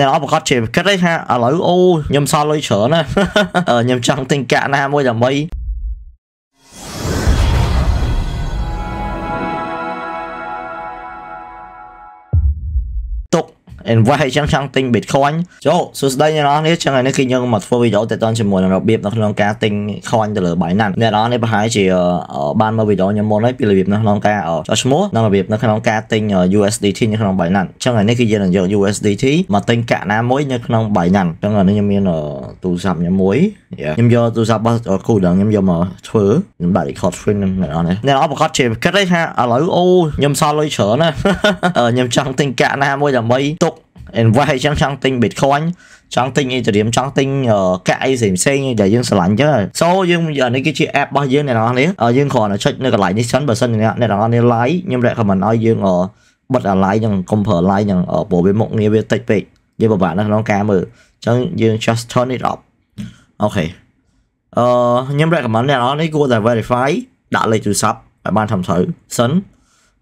អ្នកល្អប្រកាសជាគិតឯងថាឥឡូវអូខ្ញុំសល់លុយច្រើនណាខ្ញុំចង់ទិញកាក់ណាមួយដើម្បី invite ចឹងចង់ទិញ Bitcoin ចូលសួស្តីអ្នកនរនេះចឹងហើយនេះគឺយើងមកធ្វើវីដេអូទាក់ទងជាមួយនឹងរបៀបនៅក្នុងការទិញ coin ទៅលើ Binance អ្នកនរនេះប្រហែលជាបានមើលវីដេអូខ្ញុំមុនហើយពីរបៀបនៅក្នុងការចោះឈ្មោះនិងរបៀបនៅក្នុងការទិញ USDT នៅក្នុង Binance ចឹងហើយនេះគឺយើងនឹងយក USDT មកទិញកាក់ណាមួយនៅក្នុង Binance ចឹងហើយនេះខ្ញុំមានទូរស័ព្ទខ្ញុំមួយខ្ញុំយកទូរស័ព្ទរបស់គូដល់ខ្ញុំយកមកធ្វើខ្ញុំដាក់ record screen នឹងអ្នកនរនេះអ្នកនរប្រកាសជាគិតទេថាឥឡូវអូខ្ញុំសល់លុយច្រើនណាខ្ញុំចង់ទិញកាក់ណាមួយដើម្បីទុក invest អញ្ចឹងចង់ទិញ Bitcoin ចង់ទិញ Ethereum ចង់ទិញកាក់អីផ្សេងផ្សេងដែលយើងស្រឡាញ់អញ្ចឹង So យើងនេះគឺជា app របស់យើងអ្នកនរនេះយើងគ្រាន់តែចុចនៅកន្លែងនេះសិនបើសិនអ្នកនរនេះ like ខ្ញុំ recommend ឲ្យយើងបិទអា like ហ្នឹងកុំប្រើ like ហ្នឹងព្រោះវាមុខងារវាតិចពេកយើងពិបាកនៅក្នុងការមើលអញ្ចឹងយើង just turn it off អូខេអឺខ្ញុំ recommend អ្នកនរនេះគួរតែ verify ដាក់លេខទូរស័ព្ទឲ្យបានត្រឹមត្រូវសិន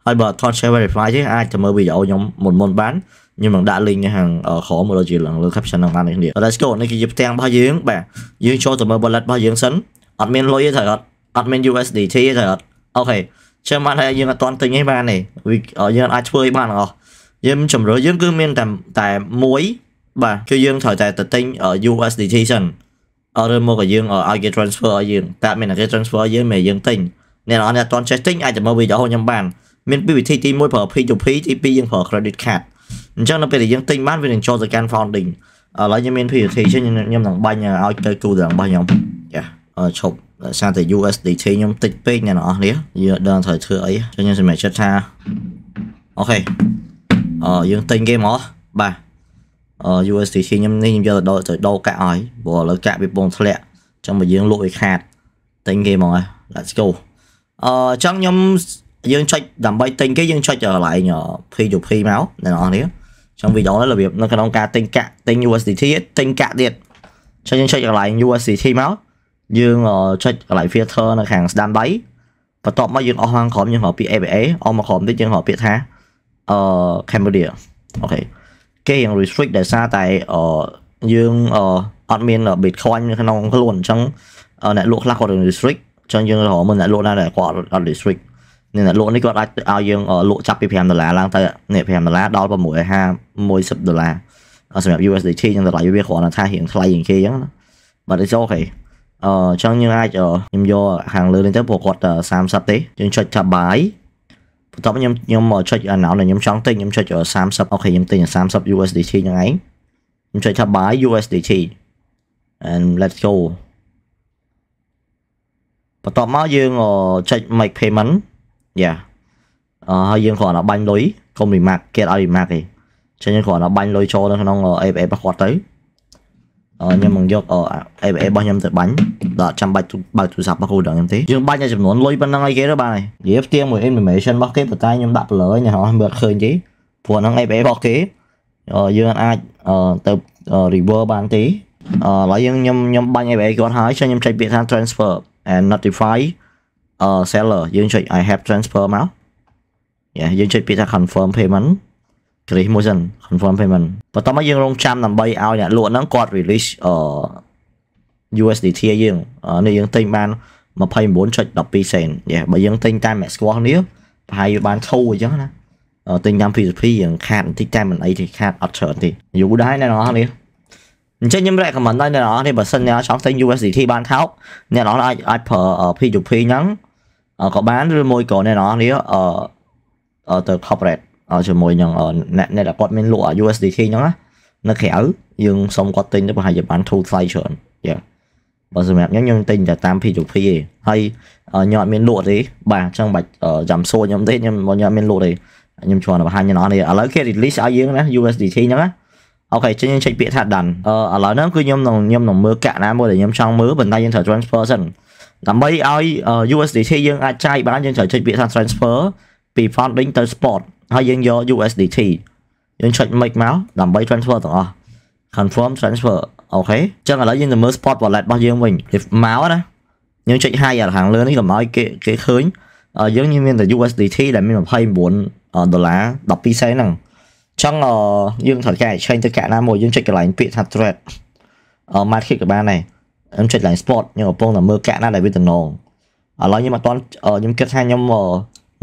ហើយបើអត់ថត share verify ទេអាចទៅមើលវីដេអូខ្ញុំមុនមុនបានខ្ញុំនឹងដាក់ link ហាងក្រោមមកជាលើ caption នឹងបាននេះគ្នា Let's go នេះគឺជាផ្ទាំងរបស់យើងបាទយើងចូលទៅមើល wallet របស់យើងសិនអត់មានលុយទេត្រូវអត់អត់មាន USDT ទេត្រូវអត់អូខេចាំបានថាយើងអត់តន់ទិញឯងបានទេយើងអាចធ្វើឯងបានទាំងអស់យើងជំរឿយើងគឺមានតែតែមួយបាទគឺយើងត្រូវតែទៅទិញ USDT សិនអរមកយើងឲ្យគេ transfer ឲ្យយើងតែមានគេ transfer យើងមិនយើងទិញអ្នកនរអត់តន់ចេះទិញអាចទៅមើលវីដេអូខ្ញុំបានមានពីរវិធីទី1ប្រើ P2P ទី2យើងប្រើ credit card អញ្ចឹងនៅពេលដែលយើងទិញបានវានឹងចូលទៅកាន់ founding ឥឡូវខ្ញុំមាន PRT ខ្ញុំខ្ញុំនឹងបាញ់ឲ្យទៅគូទាំងរបស់ខ្ញុំចាឈប់ដោយសារតែ USDT ខ្ញុំតិចពេកអ្នកនរអស់នេះយើងដឹងត្រូវធ្វើអីចឹងខ្ញុំសម្រេចចិត្តថាអូខេអឺយើងទិញគេមកបាទអឺ USDT ខ្ញុំនេះខ្ញុំយកទៅដោទៅដោកាក់ឲ្យព្រោះឥឡូវកាក់វាពងធ្លាក់ចឹងបើយើងលក់វាខាតទិញគេមកហើយ Let's go អឺចឹងខ្ញុំយើងចុចដើម្បីទិញគេយើងចុចកន្លែង P2P មកអ្នកនរអស់នេះក្នុងវីដេអូនេះរបៀបនៅក្នុងការទិញកាក់ទិញ USDT ទិញកាក់ទៀតចុចយើងចុចកន្លែង USDT មកយើងចុចកន្លែង filter នៅខាងស្ដាំដៃបន្ទាប់មកយើងអស់ខាងក្រោមយើងហៅពាក្យ ABA អស់មកក្រោមទៀតយើងហៅពាក្យថាអឺ Cambodia អូខេគេយើង restrict ដោយសារតែអឺយើងអឺអត់មាន Bitcoin ក្នុងខ្លួនអញ្ចឹងអ្នកលក់ខ្លះគាត់ restrict អញ្ចឹងយើងរកមើលអ្នកលក់ណាដែលគាត់អត់ restrict នេះណាលក់នេះគាត់អាចឲ្យយើងលក់ចាប់ពី5ដុល្លារឡើងទៅនេះ5ដុល្លារដល់650 10ដុល្លារសម្រាប់ USDT ចឹងតម្លៃវាគ្រាន់តែថារៀងថ្លៃជាងគេចឹងណាបាទ it's okay អឺចឹងយើងអាចខ្ញុំយកខាងលើនេះទៅព្រោះគាត់30ទេយើងចុចថាបាយបន្ទាប់ខ្ញុំខ្ញុំចុច announce ដែលខ្ញុំចង់ទិញខ្ញុំចុច30អូខេខ្ញុំទិញ30 USDT ហ្នឹងឯងខ្ញុំចុចថា buy USDT and let's go បន្ទាប់មកយើងចុច make payment យ៉ាអឺហើយយើងគ្រាន់តែបាញ់លុយកុំរីម៉ាក់គេឲ្យរីម៉ាក់ទេចឹងយើងគ្រាន់តែបាញ់លុយចូលនៅក្នុង APA របស់គាត់ទៅអឺខ្ញុំនឹងយក APA របស់ខ្ញុំទៅបាញ់ដល់ចាំបាច់បើកទូរស័ព្ទរបស់គ្រូដល់ខ្ញុំទេយើងបាញ់តែចំនួនលុយប៉ុណ្ណឹងឲ្យគេទៅបាទនិយាយផ្ទៀងមួយ information របស់គេប៉ុន្តែខ្ញុំដាក់ blur ហើយអ្នកអស់មើលឃើញទេព្រោះហ្នឹង APA របស់គេយើងអាចទៅ reverse បានទេឥឡូវយើងខ្ញុំខ្ញុំបាញ់ APA គាត់ហើយចឹងខ្ញុំចែកពាក្យថា transfer and notify seller យើងចុច I have transfer មកយ៉ាយើងចុចពាក្យថា confirm payment គ្រីសមួយសិន confirm payment បន្ទាប់មកយើងរងចាំដើម្បីឲ្យអ្នកលក់ហ្នឹងគាត់ release អឺ USDT យើងនេះយើងទិញបាន29.12សេនយ៉ាបើយើងទិញតាម Max Squash នេះប្រហែលវាបានធូរអញ្ចឹងណាទិញតាម P2P យើងខាតបន្តិចតែមិនអីទេខាតអត់ច្រើនទេយូរដែរអ្នកនរនេះអញ្ចឹងខ្ញុំ recommend ដល់អ្នកនរនេះបើសិនអ្នកចង់ទិញ USDT បានថោកអ្នកនរអាចអាចប្រើ P2P ហ្នឹងក៏បានឬមួយក៏អ្នកនរនេះអឺទៅ corporate ជាមួយនឹងអ្នកដែលគាត់មានលក់ USDT អញ្ចឹងណានៅក្រៅយើងសុំគាត់ទិញទៅប្រហែលជាបាន two fly ច្រើនយ៉ាបើសម្រាប់ខ្ញុំខ្ញុំទិញតែតាម P2P ឯងហើយខ្ញុំអត់មានលក់ទេបាទអញ្ចឹងបាច់ចាំសួរខ្ញុំទេខ្ញុំខ្ញុំអត់មានលក់ទេខ្ញុំជន់បង្ហាញអ្នកនរនេះឥឡូវគេ release ឲ្យយើងណា USDT អញ្ចឹងណាអូខេចឹងខ្ញុំចេញពាក្យថា done អឺឥឡូវហ្នឹងគឺខ្ញុំនឹងខ្ញុំនឹងមើលកាក់ណាមួយដែលខ្ញុំចង់មើលបន្តែយើងត្រូវ transfer សិនដើម្បីឲ្យ USDT យើងអាចចាយបានយើងត្រូវចុចពាក្យថា transfer ពី funding ទៅ spot ហើយយើងយក USDT យើងចុច make មកដើម្បី transfer ទាំងអស់ confirm transfer អូខេអញ្ចឹងឥឡូវយើងទៅមើល spot wallet របស់យើងវិញមកណាយើងចុច high អាខាងលើនេះកុំឲ្យគេគេឃើញយើងមានតែ USDT ដែលមាន29ដុល្លារ12សេនហ្នឹងអញ្ចឹងយើងត្រូវកែ exchange ទៅកាក់ណាមួយយើងចុចកន្លែងពាក្យថា trade market ក៏បានដែរខ្ញុំចុច line sport ខ្ញុំកំពុងតែមើលកាក់ណាដែលវាតំណងឥឡូវខ្ញុំអត់ទាន់ខ្ញុំគិតថាខ្ញុំ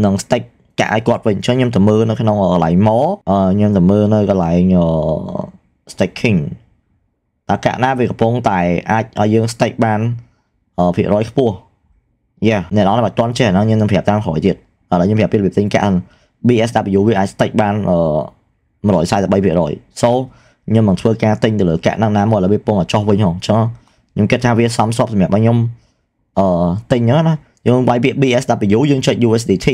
នឹង stick កាក់ឲ្យគាត់វិញចុះខ្ញុំទៅមើលនៅក្នុងកន្លែងមកខ្ញុំទៅមើលនៅកន្លែង stacking តើកាក់ណាវាកំពុងតែអាចឲ្យយើង stack បានភាគរយខ្ពស់យ៉ាអ្នកនរមិនទាន់ចេះហ្នឹងខ្ញុំនឹងប្រាប់តាមក្រោយទៀតឥឡូវខ្ញុំប្រាប់ពីរបៀបផ្សេងកាក់ BSW វាអាច stack បាន143%សូខ្ញុំនឹងធ្វើការទិញទៅលើកាក់ណាណាមកឥឡូវវាពងចោះវិញហ៎ចុះខ្ញុំគិតថាវាសមស្របសម្រាប់ឲ្យខ្ញុំអឺទិញហ្នឹងណាយើងវាយពាក្យ BSW យើងចុច USDT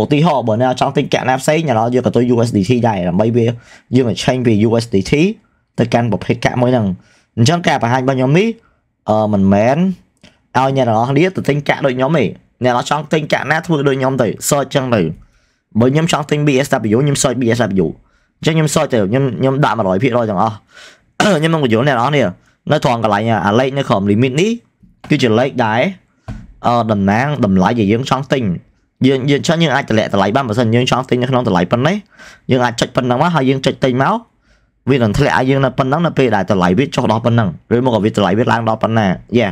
ឧទាហរណ៍បើអ្នកចង់ទិញកាក់ណាផ្សេងដល់យើងក៏ទៅ USDT ដែរដើម្បីវាយើងឲ្យ change ពី USDT ទៅកាន់ប្រភេទកាក់មួយហ្នឹងអញ្ចឹងការបង្ហាញរបស់ខ្ញុំនេះអឺមិនមែនឲ្យអ្នកទាំងអស់គ្នាទៅទិញកាក់ដូចខ្ញុំទេអ្នកចង់ទិញកាក់ណាធ្វើដូចខ្ញុំទៅ search ចឹងទៅបើខ្ញុំចង់ទិញ BSW ខ្ញុំ search BSW អញ្ចឹងខ្ញុំ search ទៅខ្ញុំខ្ញុំដាក់100%ទាំងអស់ខ្ញុំនឹងបញ្យល់អ្នកទាំងអស់គ្នានៅត្រង់កន្លែងអាលេខនៅក្រោម limit នេះគឺជាលេខដែរអឺតំណាងតម្លៃដែលយើងចង់ទិញយើងយើងចឹងយើងអាចតម្លាក់តម្លៃបានបើមិនយើងចង់ទិញនៅក្នុងតម្លៃប៉ុណ្ណេះយើងអាចចុចប៉ុណ្ណឹងមកហើយយើងចុចទិញមកវានឹងធ្លាក់ឲ្យយើងនៅប៉ុណ្ណឹងនៅពេលដែលតម្លៃវាចុះដល់ប៉ុណ្ណឹងឬមកក៏វាតម្លៃវាឡើងដល់ប៉ុណ្ណាយ៉ា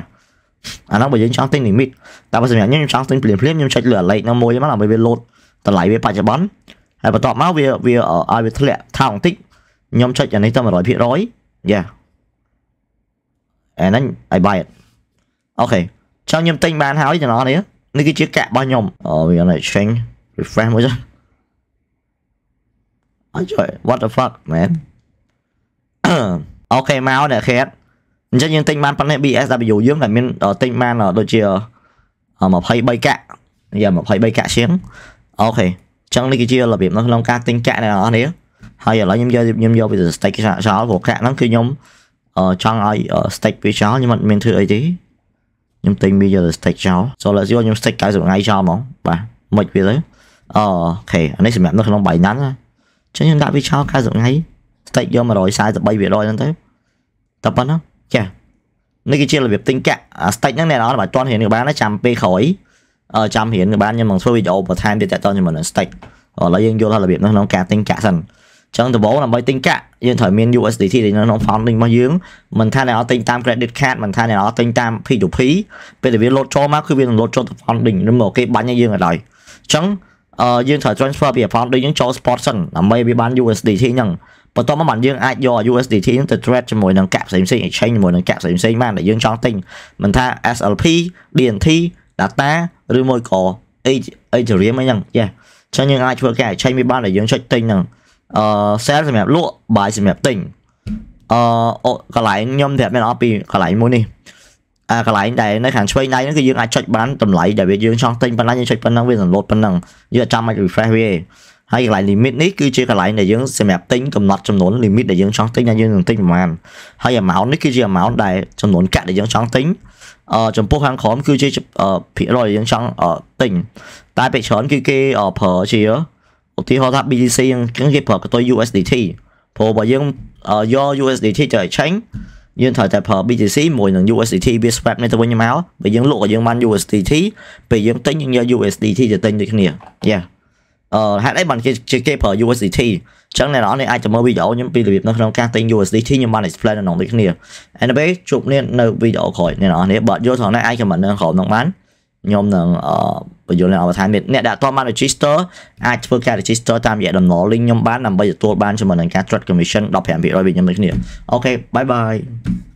អាហ្នឹងបើយើងចង់ទិញ limit តែបើសម្រាប់ខ្ញុំខ្ញុំចង់ទិញភ្លាមភ្លាមខ្ញុំចុចលើលេខនៅមួយមកដើម្បីវាលោតតម្លៃវាបច្ចុប្បន្នហើយបន្ទាប់មកវាវាឲ្យវាធ្លាក់ថោកបន្តិចខ្ញុំចុចអានេះទៅ100%យ៉ាអាហ្នឹងឲ្យ buy it អូខេចង់ខ្ញុំទិញបានហើយទាំងអស់នេះនេះគឺជាកាក់របស់ខ្ញុំអូវា on exchange refresh មួយចុះអញ្ចឹង what the fuck man អូខេមកអ្នក create អញ្ចឹងយើងទិញបានប៉ុណ្ណេះ BSW យើងតែមានទិញបានដូចជា23កាក់យា23កាក់ជាងអូខេអញ្ចឹងនេះគឺជារបៀបនៅក្នុងការទិញកាក់អ្នកនរនេះហើយឥឡូវខ្ញុំយកខ្ញុំយកវាទៅ stake ចោលព្រោះកាក់ហ្នឹងគឺខ្ញុំចង់ឲ្យ stack វាចោលខ្ញុំអត់មានធ្វើអីទេខ្ញុំទិញវាយក stack ចោល so let's go ខ្ញុំ stack 90ថ្ងៃចោលហ្មងបាទមិនវាទៅអូខេអានេះសម្រាប់នៅក្នុង Binance ណាចឹងខ្ញុំដាក់វាចោល90ថ្ងៃ stack យក143%ហ្នឹងទៅតែប៉ុណ្ណឹងចានេះគឺជារបៀបទិញកាក់អា stack ហ្នឹងអ្នកនរបើអត់ហ៊ានក៏បានចាំពេលក្រោយចាំរៀនក៏បានខ្ញុំនឹងធ្វើវីដេអូបន្ថែមទៀតតទៅជាមួយនឹង stack ឥឡូវយើងយល់ដល់របៀបនៅក្នុងការទិញកាក់សិនចឹងដំបូងដើម្បីទិញកាក់យើងត្រូវមាន USDT នៅក្នុង funding របស់យើងមិនថាអ្នកអត់ទិញតាម credit card មិនថាអ្នកអត់ទិញតាម P2P ពេលដែលវាលោតចូលមកគឺវានឹងលោតចូលទៅ funding នឹងមកគេបាញ់ឲ្យយើងឲ្យឡើយចឹងយើងត្រូវ transfer ពី funding យើងចូល spot សិនដើម្បីវាបាន USDT ហ្នឹងបន្ទាប់មកបានយើងអាចយក USDT ហ្នឹងទៅ trade ជាមួយនឹងកាក់ផ្សេងៗ exchange ជាមួយនឹងកាក់ផ្សេងៗបានដែលយើងចង់ទិញមិនថា SLP DNT data ឬមួយក៏ Ethereum អីចឹងយេចឹងយើងអាចធ្វើការ exchange វាបានដែលយើងចុចទិញហ្នឹងអឺ sell សម្រាប់លក់ buy សម្រាប់ទិញអឺកន្លែងខ្ញុំប្រាប់មែនអត់ពីកន្លែងមួយនេះអាកន្លែងដែលនៅខាងឆ្វេងដៃហ្នឹងគឺយើងអាចចុចបានតម្លៃដែលវាយើងចង់ទិញប៉ុណ្ណាយើងចុចប៉ុណ្ណឹងវាសន្លត់ប៉ុណ្ណឹងយើងអាចចាំអាច refresh វាហើយកន្លែង limit នេះគឺជាកន្លែងដែលយើងសម្រាប់ទិញកំណត់ចំនួន limit ដែលយើងចង់ទិញហើយយើងនឹងទិញប្រហែលហើយ amount នេះគឺជា amount ដែលចំនួនកាក់ដែលយើងចង់ទិញអឺចំពោះខាងក្រោមគឺជាភាគរយដែលយើងចង់ទិញតែពេលច្រើនគឺគេប្រើជាឧទាហរណ៍ថា BTC អញ្ចឹងគេប្រើកតុយ USDT ព្រោះបើយើងយក USDT ទៅ exchange យើងត្រូវតែប្រើ BTC មួយនឹង USDT វា swap នេះទៅវិញមកបើយើងលក់ឲ្យយើងបាន USDT ពេលយើងទិញយើងយក USDT ទៅទិញដូចគ្នាយ៉ាអឺហេតុអីបានគេគេប្រើ USDT អញ្ចឹងអ្នកនរនេះអាចទៅមើលវីដេអូខ្ញុំពីរបៀបនៅក្នុងការទិញ USDT ខ្ញុំបាន explain នៅក្នុងដូចគ្នា Anyway ជួបគ្នានៅវីដេអូក្រោយអ្នកនរនេះបើយល់ត្រង់នេះអាច comment នៅក្រោមនោះបានខ្ញុំនឹងអឺបញ្យល់ឲ្យថាអ្នកដែលអត់ទាន់បាន register អាចធ្វើការ register តាមរយៈតំណ link ខ្ញុំបានដើម្បីទទួលបានជាមួយនឹងការ trade commission 15%វិញខ្ញុំដូចគ្នាអូខេបាយបាយ